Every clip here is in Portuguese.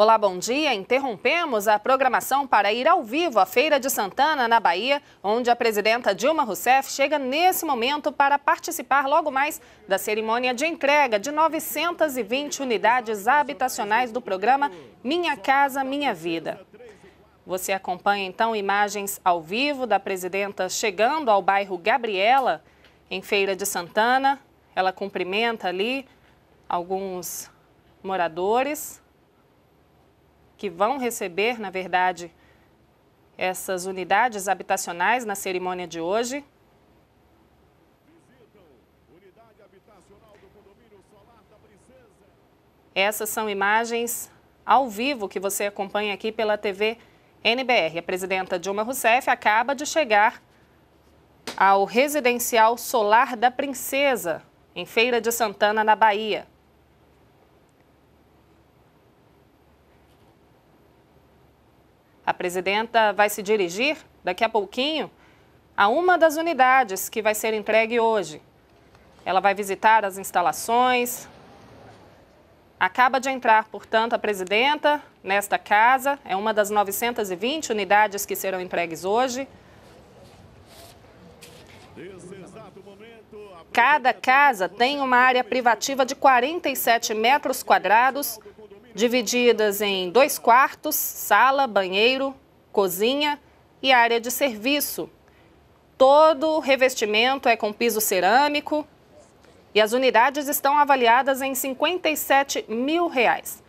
Olá, bom dia. Interrompemos a programação para ir ao vivo à Feira de Santana, na Bahia, onde a presidenta Dilma Rousseff chega nesse momento para participar logo mais da cerimônia de entrega de 920 unidades habitacionais do programa Minha Casa Minha Vida. Você acompanha então imagens ao vivo da presidenta chegando ao bairro Gabriela, em Feira de Santana. Ela cumprimenta ali alguns moradores que vão receber, na verdade, essas unidades habitacionais na cerimônia de hoje. Essas são imagens ao vivo que você acompanha aqui pela TV NBR. A presidenta Dilma Rousseff acaba de chegar ao residencial Solar da Princesa, em Feira de Santana, na Bahia. A presidenta vai se dirigir daqui a pouquinho a uma das unidades que vai ser entregue hoje. Ela vai visitar as instalações. Acaba de entrar, portanto, a presidenta nesta casa, é uma das 920 unidades que serão entregues hoje. Cada casa tem uma área privativa de 47 metros quadrados divididas em dois quartos, sala, banheiro, cozinha e área de serviço. Todo o revestimento é com piso cerâmico e as unidades estão avaliadas em 57 mil reais.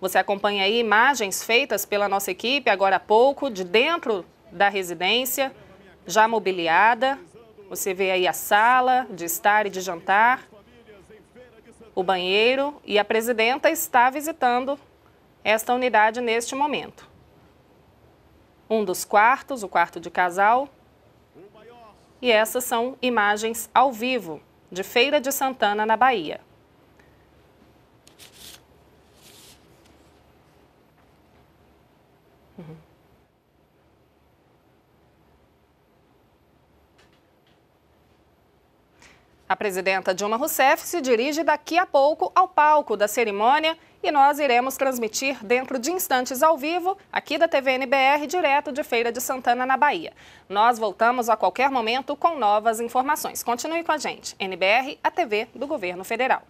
Você acompanha aí imagens feitas pela nossa equipe agora há pouco, de dentro da residência, já mobiliada. Você vê aí a sala de estar e de jantar o banheiro e a presidenta está visitando esta unidade neste momento. Um dos quartos, o quarto de casal. E essas são imagens ao vivo de Feira de Santana, na Bahia. Mm-hmm. A presidenta Dilma Rousseff se dirige daqui a pouco ao palco da cerimônia e nós iremos transmitir dentro de instantes ao vivo aqui da TVNBR, direto de Feira de Santana, na Bahia. Nós voltamos a qualquer momento com novas informações. Continue com a gente. NBR, a TV do Governo Federal.